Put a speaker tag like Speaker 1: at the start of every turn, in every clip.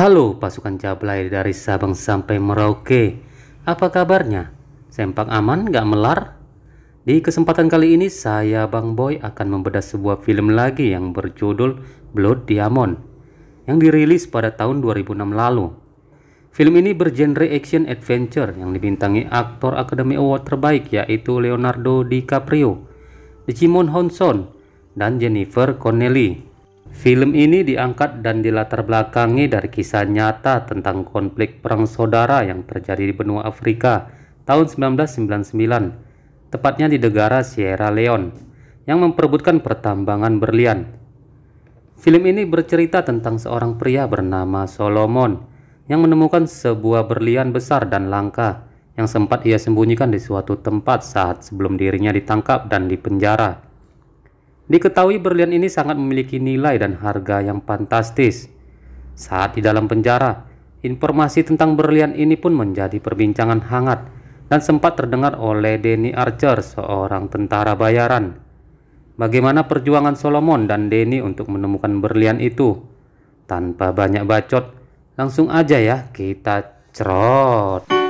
Speaker 1: Halo pasukan Jablay dari Sabang sampai Merauke. Apa kabarnya? Sempak aman gak melar? Di kesempatan kali ini saya Bang Boy akan membedah sebuah film lagi yang berjudul Blood Diamond yang dirilis pada tahun 2006 lalu. Film ini bergenre action adventure yang dibintangi aktor Academy Award terbaik yaitu Leonardo DiCaprio, Jimon Honson, dan Jennifer Connelly. Film ini diangkat dan dilatar belakangi dari kisah nyata tentang konflik perang saudara yang terjadi di benua Afrika tahun 1999, tepatnya di negara Sierra Leone, yang memperebutkan pertambangan berlian. Film ini bercerita tentang seorang pria bernama Solomon yang menemukan sebuah berlian besar dan langka yang sempat ia sembunyikan di suatu tempat saat sebelum dirinya ditangkap dan dipenjara. Diketahui berlian ini sangat memiliki nilai dan harga yang fantastis. Saat di dalam penjara, informasi tentang berlian ini pun menjadi perbincangan hangat dan sempat terdengar oleh Denny Archer, seorang tentara bayaran. Bagaimana perjuangan Solomon dan Denny untuk menemukan berlian itu? Tanpa banyak bacot, langsung aja ya kita cerot.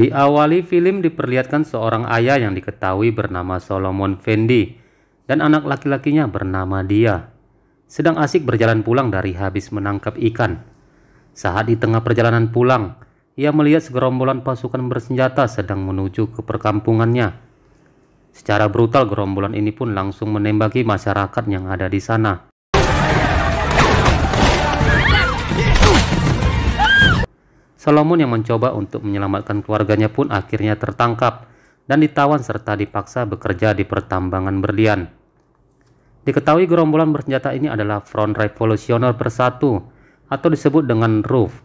Speaker 1: Di awali film diperlihatkan seorang ayah yang diketahui bernama Solomon Fendi dan anak laki-lakinya bernama Dia. Sedang asik berjalan pulang dari habis menangkap ikan. Saat di tengah perjalanan pulang, ia melihat segerombolan pasukan bersenjata sedang menuju ke perkampungannya. Secara brutal gerombolan ini pun langsung menembaki masyarakat yang ada di sana. Solomon yang mencoba untuk menyelamatkan keluarganya pun akhirnya tertangkap dan ditawan serta dipaksa bekerja di pertambangan berlian. Diketahui gerombolan bersenjata ini adalah Front Revolusioner Bersatu atau disebut dengan RUF.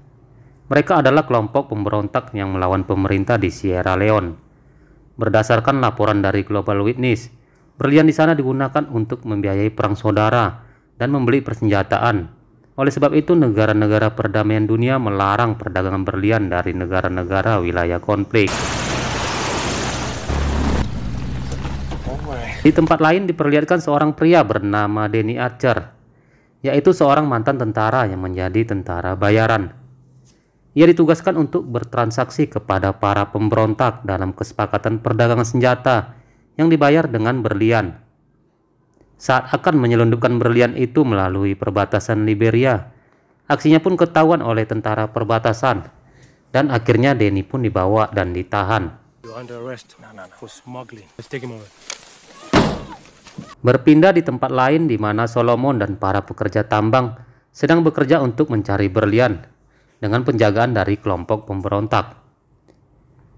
Speaker 1: Mereka adalah kelompok pemberontak yang melawan pemerintah di Sierra Leone. Berdasarkan laporan dari Global Witness, berlian di sana digunakan untuk membiayai perang saudara dan membeli persenjataan oleh sebab itu, negara-negara perdamaian dunia melarang perdagangan berlian dari negara-negara wilayah konflik. Di tempat lain diperlihatkan seorang pria bernama Denny Archer, yaitu seorang mantan tentara yang menjadi tentara bayaran. Ia ditugaskan untuk bertransaksi kepada para pemberontak dalam kesepakatan perdagangan senjata yang dibayar dengan berlian saat akan menyelundupkan berlian itu melalui perbatasan Liberia. Aksinya pun ketahuan oleh tentara perbatasan dan akhirnya Denny pun dibawa dan ditahan. Berpindah di tempat lain di mana Solomon dan para pekerja tambang sedang bekerja untuk mencari berlian dengan penjagaan dari kelompok pemberontak.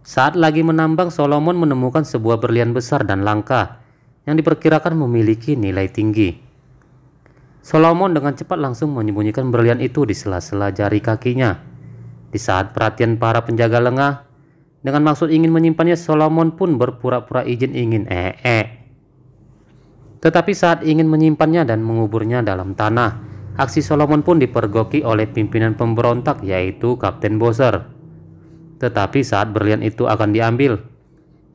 Speaker 1: Saat lagi menambang, Solomon menemukan sebuah berlian besar dan langka yang diperkirakan memiliki nilai tinggi. Solomon dengan cepat langsung menyembunyikan berlian itu di sela-sela jari kakinya. Di saat perhatian para penjaga lengah, dengan maksud ingin menyimpannya Solomon pun berpura-pura izin ingin ee. -e. Tetapi saat ingin menyimpannya dan menguburnya dalam tanah, aksi Solomon pun dipergoki oleh pimpinan pemberontak yaitu Kapten Boser. Tetapi saat berlian itu akan diambil,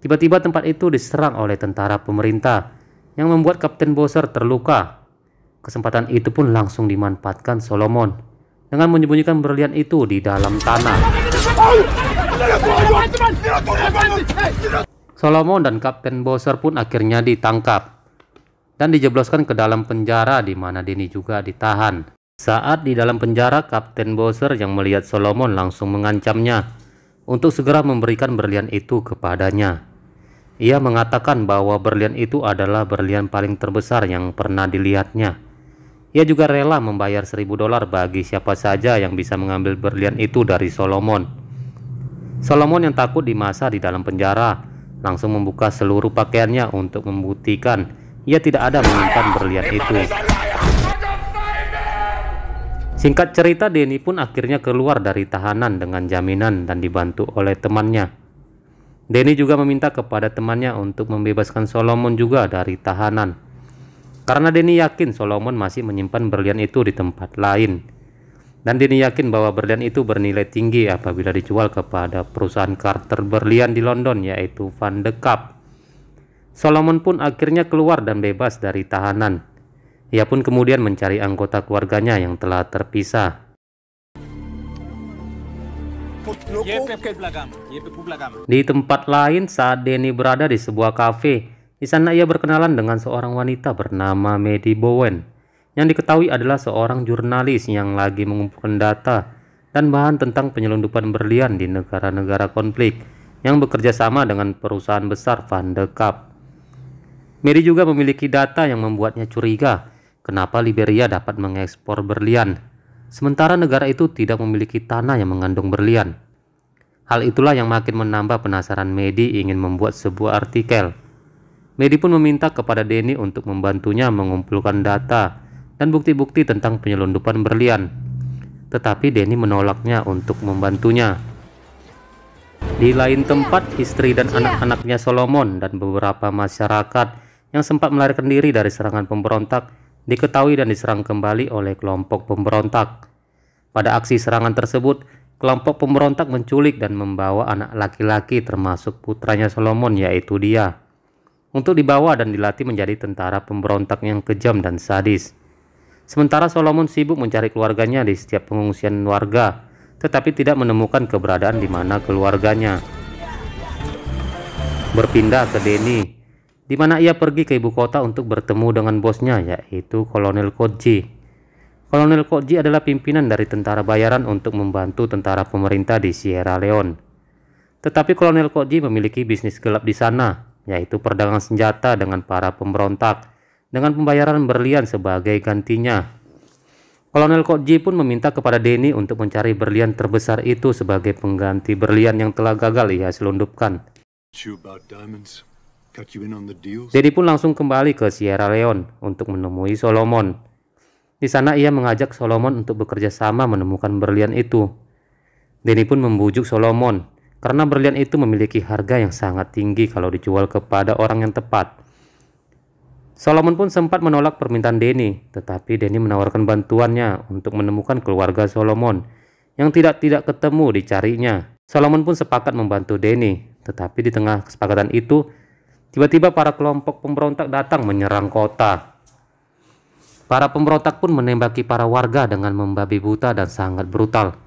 Speaker 1: Tiba-tiba tempat itu diserang oleh tentara pemerintah yang membuat Kapten Boser terluka. Kesempatan itu pun langsung dimanfaatkan Solomon dengan menyembunyikan berlian itu di dalam tanah. Solomon dan Kapten Boser pun akhirnya ditangkap dan dijebloskan ke dalam penjara di mana Dini juga ditahan. Saat di dalam penjara, Kapten Boser yang melihat Solomon langsung mengancamnya untuk segera memberikan berlian itu kepadanya. Ia mengatakan bahwa berlian itu adalah berlian paling terbesar yang pernah dilihatnya. Ia juga rela membayar seribu dolar bagi siapa saja yang bisa mengambil berlian itu dari Solomon. Solomon yang takut dimasa di dalam penjara langsung membuka seluruh pakaiannya untuk membuktikan ia tidak ada menyimpan berlian itu. Singkat cerita, Denny pun akhirnya keluar dari tahanan dengan jaminan dan dibantu oleh temannya. Denny juga meminta kepada temannya untuk membebaskan Solomon juga dari tahanan. Karena Denny yakin Solomon masih menyimpan berlian itu di tempat lain. Dan Denny yakin bahwa berlian itu bernilai tinggi apabila dijual kepada perusahaan Carter berlian di London yaitu Van de Kaap. Solomon pun akhirnya keluar dan bebas dari tahanan. Ia pun kemudian mencari anggota keluarganya yang telah terpisah. Di tempat lain saat Denny berada di sebuah kafe, di sana ia berkenalan dengan seorang wanita bernama Medi Bowen yang diketahui adalah seorang jurnalis yang lagi mengumpulkan data dan bahan tentang penyelundupan berlian di negara-negara konflik yang bekerja sama dengan perusahaan besar Van de Kap. Mary juga memiliki data yang membuatnya curiga kenapa Liberia dapat mengekspor berlian, sementara negara itu tidak memiliki tanah yang mengandung berlian. Hal itulah yang makin menambah penasaran Medi ingin membuat sebuah artikel. Medi pun meminta kepada Denny untuk membantunya mengumpulkan data dan bukti-bukti tentang penyelundupan berlian. Tetapi Denny menolaknya untuk membantunya. Di lain tempat, istri dan anak-anaknya Solomon dan beberapa masyarakat yang sempat melarikan diri dari serangan pemberontak diketahui dan diserang kembali oleh kelompok pemberontak. Pada aksi serangan tersebut, Kelompok pemberontak menculik dan membawa anak laki-laki termasuk putranya Solomon yaitu dia. Untuk dibawa dan dilatih menjadi tentara pemberontak yang kejam dan sadis. Sementara Solomon sibuk mencari keluarganya di setiap pengungsian warga, tetapi tidak menemukan keberadaan di mana keluarganya. Berpindah ke Deni, di mana ia pergi ke ibu kota untuk bertemu dengan bosnya yaitu Kolonel Koji. Kolonel Koji adalah pimpinan dari tentara bayaran untuk membantu tentara pemerintah di Sierra Leone. Tetapi Kolonel Koji memiliki bisnis gelap di sana, yaitu perdagangan senjata dengan para pemberontak, dengan pembayaran berlian sebagai gantinya. Kolonel Koji pun meminta kepada Denny untuk mencari berlian terbesar itu sebagai pengganti berlian yang telah gagal ia selundupkan. Denny pun langsung kembali ke Sierra Leone untuk menemui Solomon di sana ia mengajak Solomon untuk bekerja sama menemukan berlian itu. Denny pun membujuk Solomon karena berlian itu memiliki harga yang sangat tinggi kalau dijual kepada orang yang tepat. Solomon pun sempat menolak permintaan Denny, tetapi Denny menawarkan bantuannya untuk menemukan keluarga Solomon yang tidak-tidak ketemu dicarinya. Solomon pun sepakat membantu Denny, tetapi di tengah kesepakatan itu, tiba-tiba para kelompok pemberontak datang menyerang kota. Para pemberontak pun menembaki para warga dengan membabi buta dan sangat brutal.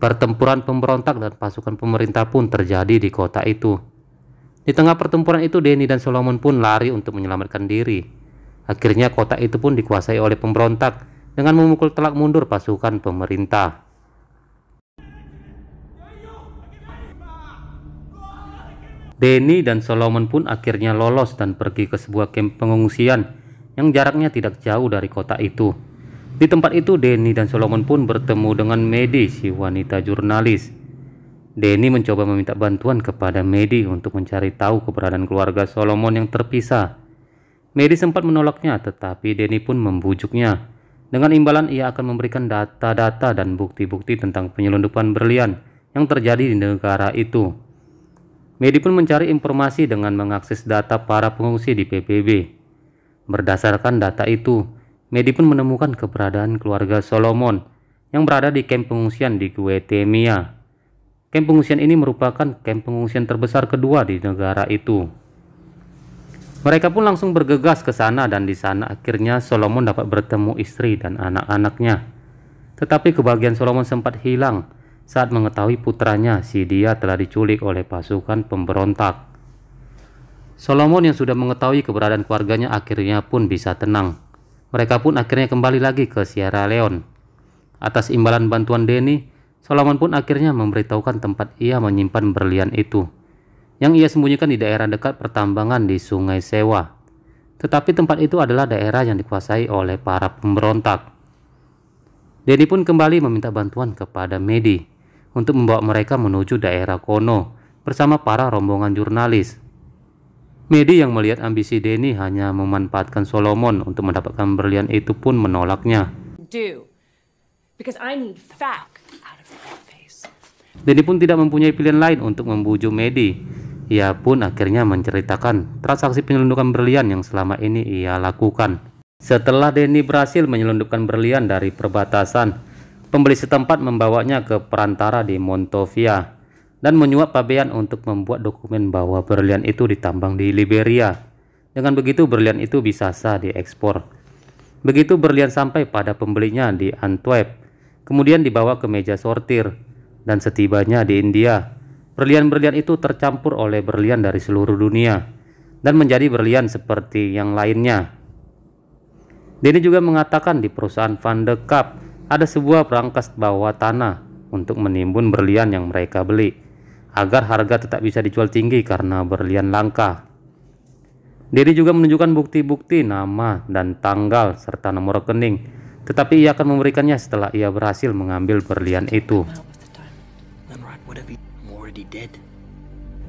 Speaker 1: Pertempuran pemberontak dan pasukan pemerintah pun terjadi di kota itu. Di tengah pertempuran itu, Denny dan Solomon pun lari untuk menyelamatkan diri. Akhirnya kota itu pun dikuasai oleh pemberontak dengan memukul telak mundur pasukan pemerintah. Denny dan Solomon pun akhirnya lolos dan pergi ke sebuah kamp pengungsian yang jaraknya tidak jauh dari kota itu. Di tempat itu Denny dan Solomon pun bertemu dengan Medi si wanita jurnalis. Denny mencoba meminta bantuan kepada Medi untuk mencari tahu keberadaan keluarga Solomon yang terpisah. Medi sempat menolaknya tetapi Denny pun membujuknya. Dengan imbalan ia akan memberikan data-data dan bukti-bukti tentang penyelundupan berlian yang terjadi di negara itu. Medi pun mencari informasi dengan mengakses data para pengungsi di PBB. Berdasarkan data itu, Medi pun menemukan keberadaan keluarga Solomon yang berada di kamp pengungsian di Guetemia. Kamp pengungsian ini merupakan kamp pengungsian terbesar kedua di negara itu. Mereka pun langsung bergegas ke sana dan di sana akhirnya Solomon dapat bertemu istri dan anak-anaknya. Tetapi kebahagiaan Solomon sempat hilang saat mengetahui putranya si dia telah diculik oleh pasukan pemberontak. Solomon yang sudah mengetahui keberadaan keluarganya akhirnya pun bisa tenang. Mereka pun akhirnya kembali lagi ke Sierra Leone. Atas imbalan bantuan Denny, Solomon pun akhirnya memberitahukan tempat ia menyimpan berlian itu, yang ia sembunyikan di daerah dekat pertambangan di Sungai Sewa. Tetapi tempat itu adalah daerah yang dikuasai oleh para pemberontak. Denny pun kembali meminta bantuan kepada Medi untuk membawa mereka menuju daerah Kono bersama para rombongan jurnalis. Medi yang melihat ambisi Denny hanya memanfaatkan Solomon untuk mendapatkan berlian itu pun menolaknya. Denny pun tidak mempunyai pilihan lain untuk membujuk Medi. Ia pun akhirnya menceritakan transaksi penyelundupan berlian yang selama ini ia lakukan. Setelah Denny berhasil menyelundupkan berlian dari perbatasan, pembeli setempat membawanya ke perantara di Montovia dan menyuap Pabean untuk membuat dokumen bahwa berlian itu ditambang di Liberia. Dengan begitu berlian itu bisa sah diekspor. Begitu berlian sampai pada pembelinya di Antwerp, kemudian dibawa ke meja sortir dan setibanya di India, berlian-berlian itu tercampur oleh berlian dari seluruh dunia dan menjadi berlian seperti yang lainnya. Denny juga mengatakan di perusahaan Van de Kapp ada sebuah perangkas bawah tanah untuk menimbun berlian yang mereka beli agar harga tetap bisa dijual tinggi karena berlian langka. Diri juga menunjukkan bukti-bukti nama dan tanggal serta nomor rekening, tetapi ia akan memberikannya setelah ia berhasil mengambil berlian itu.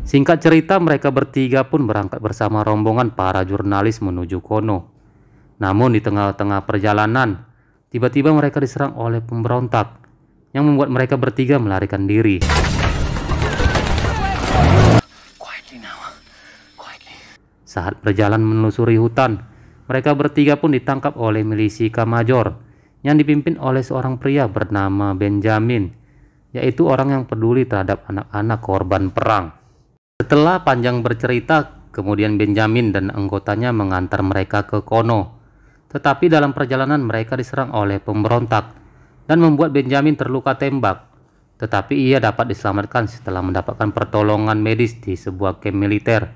Speaker 1: Singkat cerita, mereka bertiga pun berangkat bersama rombongan para jurnalis menuju Kono. Namun di tengah-tengah perjalanan, tiba-tiba mereka diserang oleh pemberontak yang membuat mereka bertiga melarikan diri. Saat berjalan menelusuri hutan, mereka bertiga pun ditangkap oleh milisi Kamajor yang dipimpin oleh seorang pria bernama Benjamin, yaitu orang yang peduli terhadap anak-anak korban perang. Setelah panjang bercerita, kemudian Benjamin dan anggotanya mengantar mereka ke Kono. Tetapi dalam perjalanan mereka diserang oleh pemberontak dan membuat Benjamin terluka tembak tetapi ia dapat diselamatkan setelah mendapatkan pertolongan medis di sebuah kamp militer.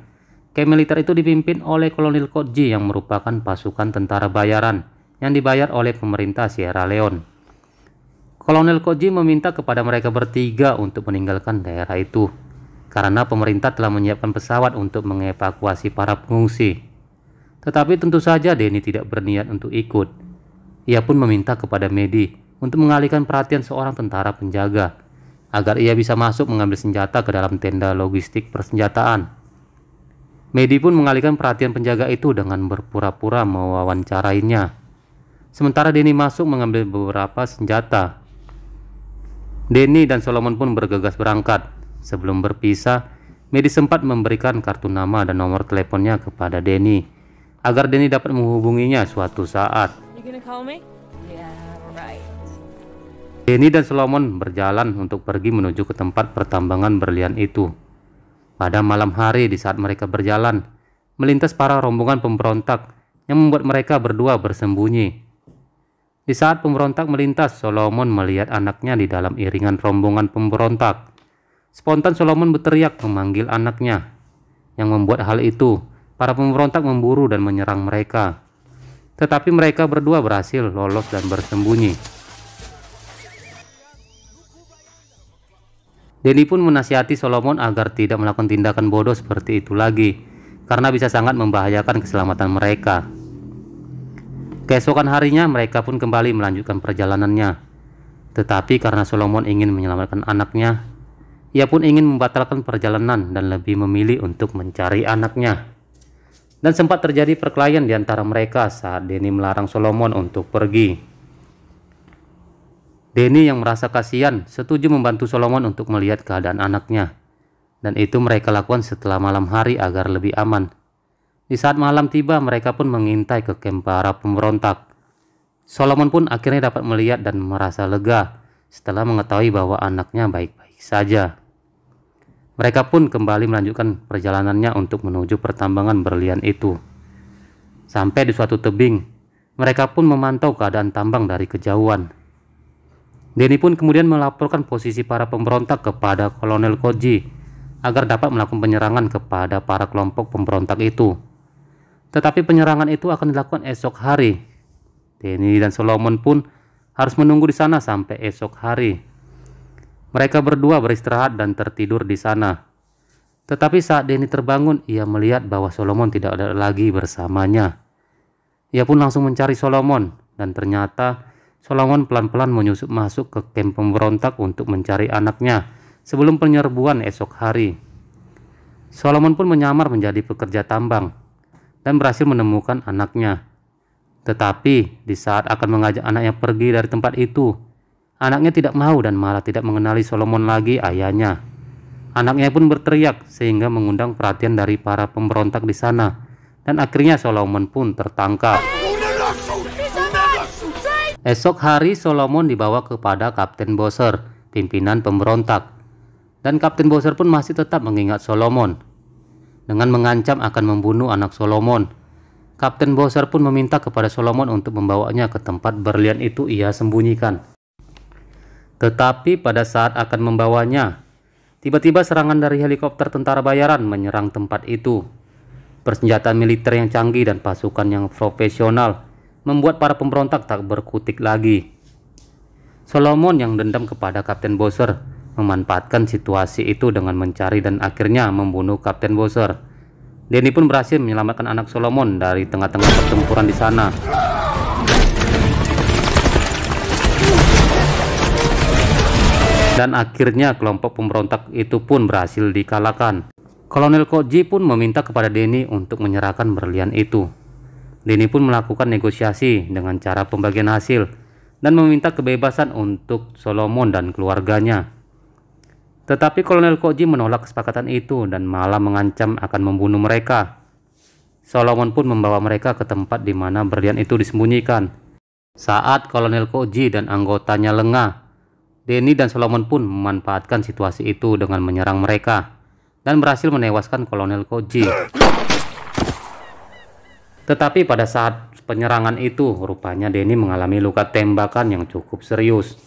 Speaker 1: Kamp militer itu dipimpin oleh Kolonel Koji yang merupakan pasukan tentara bayaran yang dibayar oleh pemerintah Sierra Leone. Kolonel Koji meminta kepada mereka bertiga untuk meninggalkan daerah itu karena pemerintah telah menyiapkan pesawat untuk mengevakuasi para pengungsi. Tetapi tentu saja Denny tidak berniat untuk ikut. Ia pun meminta kepada Medi untuk mengalihkan perhatian seorang tentara penjaga agar ia bisa masuk mengambil senjata ke dalam tenda logistik persenjataan. Medi pun mengalihkan perhatian penjaga itu dengan berpura-pura mewawancarainya. Sementara Denny masuk mengambil beberapa senjata. Denny dan Solomon pun bergegas berangkat. Sebelum berpisah, Medi sempat memberikan kartu nama dan nomor teleponnya kepada Denny agar Denny dapat menghubunginya suatu saat. Denny dan Solomon berjalan untuk pergi menuju ke tempat pertambangan berlian itu. Pada malam hari di saat mereka berjalan, melintas para rombongan pemberontak yang membuat mereka berdua bersembunyi. Di saat pemberontak melintas, Solomon melihat anaknya di dalam iringan rombongan pemberontak. Spontan Solomon berteriak memanggil anaknya. Yang membuat hal itu, para pemberontak memburu dan menyerang mereka. Tetapi mereka berdua berhasil lolos dan bersembunyi. Denny pun menasihati Solomon agar tidak melakukan tindakan bodoh seperti itu lagi, karena bisa sangat membahayakan keselamatan mereka. Keesokan harinya mereka pun kembali melanjutkan perjalanannya. Tetapi karena Solomon ingin menyelamatkan anaknya, ia pun ingin membatalkan perjalanan dan lebih memilih untuk mencari anaknya. Dan sempat terjadi perkelahian di antara mereka saat Denny melarang Solomon untuk pergi. Denny yang merasa kasihan setuju membantu Solomon untuk melihat keadaan anaknya. Dan itu mereka lakukan setelah malam hari agar lebih aman. Di saat malam tiba mereka pun mengintai ke kamp para pemberontak. Solomon pun akhirnya dapat melihat dan merasa lega setelah mengetahui bahwa anaknya baik-baik saja. Mereka pun kembali melanjutkan perjalanannya untuk menuju pertambangan berlian itu. Sampai di suatu tebing, mereka pun memantau keadaan tambang dari kejauhan. Denny pun kemudian melaporkan posisi para pemberontak kepada Kolonel Koji agar dapat melakukan penyerangan kepada para kelompok pemberontak itu. Tetapi penyerangan itu akan dilakukan esok hari. Denny dan Solomon pun harus menunggu di sana sampai esok hari. Mereka berdua beristirahat dan tertidur di sana. Tetapi saat Denny terbangun, ia melihat bahwa Solomon tidak ada lagi bersamanya. Ia pun langsung mencari Solomon dan ternyata Solomon pelan-pelan menyusup masuk ke kamp pemberontak untuk mencari anaknya sebelum penyerbuan esok hari. Solomon pun menyamar menjadi pekerja tambang dan berhasil menemukan anaknya. Tetapi di saat akan mengajak anaknya pergi dari tempat itu, anaknya tidak mau dan malah tidak mengenali Solomon lagi ayahnya. Anaknya pun berteriak sehingga mengundang perhatian dari para pemberontak di sana dan akhirnya Solomon pun tertangkap. Esok hari Solomon dibawa kepada Kapten Boser, pimpinan pemberontak. Dan Kapten Boser pun masih tetap mengingat Solomon. Dengan mengancam akan membunuh anak Solomon, Kapten Boser pun meminta kepada Solomon untuk membawanya ke tempat berlian itu ia sembunyikan. Tetapi pada saat akan membawanya, tiba-tiba serangan dari helikopter tentara bayaran menyerang tempat itu. Persenjataan militer yang canggih dan pasukan yang profesional membuat para pemberontak tak berkutik lagi. Solomon yang dendam kepada Kapten Boser memanfaatkan situasi itu dengan mencari dan akhirnya membunuh Kapten Boser. Denny pun berhasil menyelamatkan anak Solomon dari tengah-tengah pertempuran di sana. Dan akhirnya kelompok pemberontak itu pun berhasil dikalahkan. Kolonel Koji pun meminta kepada Denny untuk menyerahkan berlian itu. Lini pun melakukan negosiasi dengan cara pembagian hasil dan meminta kebebasan untuk Solomon dan keluarganya. Tetapi Kolonel Koji menolak kesepakatan itu dan malah mengancam akan membunuh mereka. Solomon pun membawa mereka ke tempat di mana berlian itu disembunyikan. Saat Kolonel Koji dan anggotanya lengah, Denny dan Solomon pun memanfaatkan situasi itu dengan menyerang mereka dan berhasil menewaskan Kolonel Koji. Tetapi pada saat penyerangan itu, rupanya Denny mengalami luka tembakan yang cukup serius.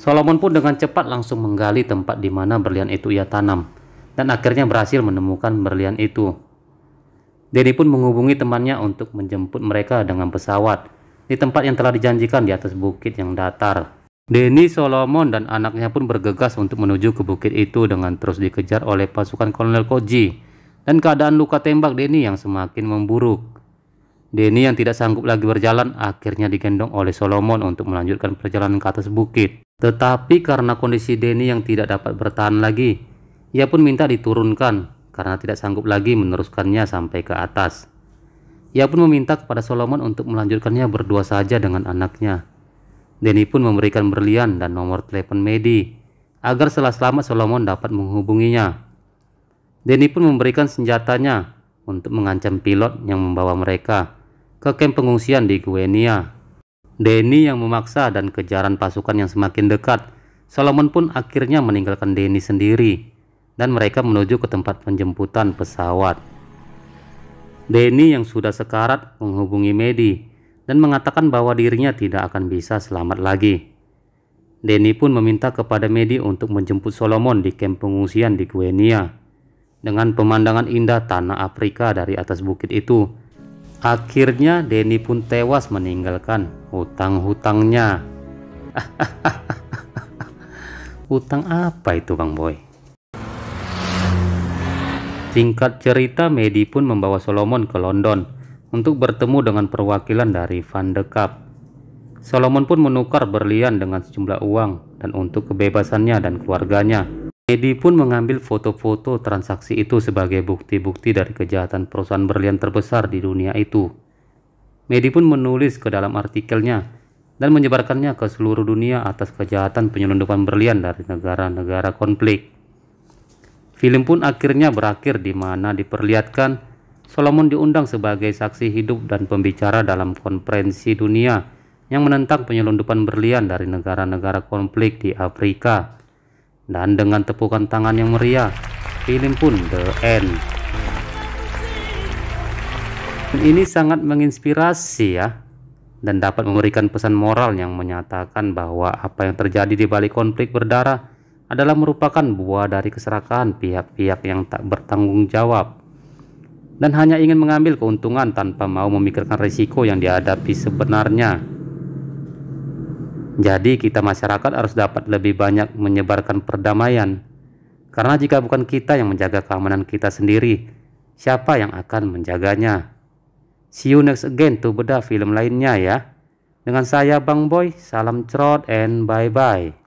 Speaker 1: Solomon pun dengan cepat langsung menggali tempat di mana berlian itu ia tanam, dan akhirnya berhasil menemukan berlian itu. Denny pun menghubungi temannya untuk menjemput mereka dengan pesawat di tempat yang telah dijanjikan di atas bukit yang datar. Denny, Solomon, dan anaknya pun bergegas untuk menuju ke bukit itu dengan terus dikejar oleh pasukan Kolonel Koji dan keadaan luka tembak Denny yang semakin memburuk. Denny yang tidak sanggup lagi berjalan akhirnya digendong oleh Solomon untuk melanjutkan perjalanan ke atas bukit. Tetapi karena kondisi Denny yang tidak dapat bertahan lagi, ia pun minta diturunkan karena tidak sanggup lagi meneruskannya sampai ke atas. Ia pun meminta kepada Solomon untuk melanjutkannya berdua saja dengan anaknya. Denny pun memberikan berlian dan nomor telepon Medi agar setelah selamat Solomon dapat menghubunginya. Denny pun memberikan senjatanya untuk mengancam pilot yang membawa mereka ke kamp pengungsian di Guenia. Denny yang memaksa dan kejaran pasukan yang semakin dekat, Solomon pun akhirnya meninggalkan Denny sendiri dan mereka menuju ke tempat penjemputan pesawat. Denny yang sudah sekarat menghubungi Medi dan mengatakan bahwa dirinya tidak akan bisa selamat lagi. Denny pun meminta kepada Medi untuk menjemput Solomon di kamp pengungsian di Guenia dengan pemandangan indah tanah Afrika dari atas bukit itu. Akhirnya Denny pun tewas meninggalkan hutang-hutangnya. Hutang apa itu Bang Boy? Singkat cerita Medi pun membawa Solomon ke London untuk bertemu dengan perwakilan dari Van de Kap. Solomon pun menukar berlian dengan sejumlah uang dan untuk kebebasannya dan keluarganya. Edi pun mengambil foto-foto transaksi itu sebagai bukti-bukti dari kejahatan perusahaan berlian terbesar di dunia itu. Medi pun menulis ke dalam artikelnya dan menyebarkannya ke seluruh dunia atas kejahatan penyelundupan berlian dari negara-negara konflik. Film pun akhirnya berakhir di mana diperlihatkan Solomon diundang sebagai saksi hidup dan pembicara dalam konferensi dunia yang menentang penyelundupan berlian dari negara-negara konflik di Afrika. Dan dengan tepukan tangan yang meriah, film pun the end. ini sangat menginspirasi ya dan dapat memberikan pesan moral yang menyatakan bahwa apa yang terjadi di balik konflik berdarah adalah merupakan buah dari keserakahan pihak-pihak yang tak bertanggung jawab dan hanya ingin mengambil keuntungan tanpa mau memikirkan risiko yang dihadapi sebenarnya. Jadi kita masyarakat harus dapat lebih banyak menyebarkan perdamaian. Karena jika bukan kita yang menjaga keamanan kita sendiri, siapa yang akan menjaganya? See you next again tuh beda film lainnya ya. Dengan saya Bang Boy, salam cerot and bye-bye.